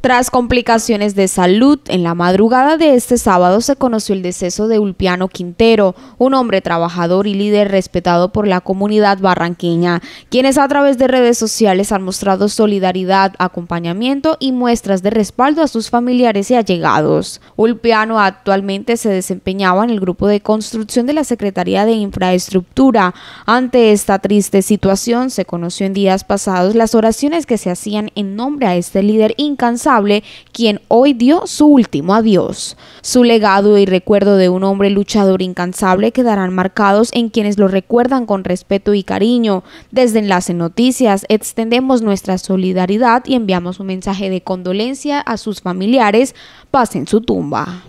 Tras complicaciones de salud, en la madrugada de este sábado se conoció el deceso de Ulpiano Quintero, un hombre trabajador y líder respetado por la comunidad barranqueña, quienes a través de redes sociales han mostrado solidaridad, acompañamiento y muestras de respaldo a sus familiares y allegados. Ulpiano actualmente se desempeñaba en el grupo de construcción de la Secretaría de Infraestructura. Ante esta triste situación, se conoció en días pasados las oraciones que se hacían en nombre a este líder incansable quien hoy dio su último adiós. Su legado y recuerdo de un hombre luchador incansable quedarán marcados en quienes lo recuerdan con respeto y cariño. Desde Enlace Noticias extendemos nuestra solidaridad y enviamos un mensaje de condolencia a sus familiares. Pasen su tumba.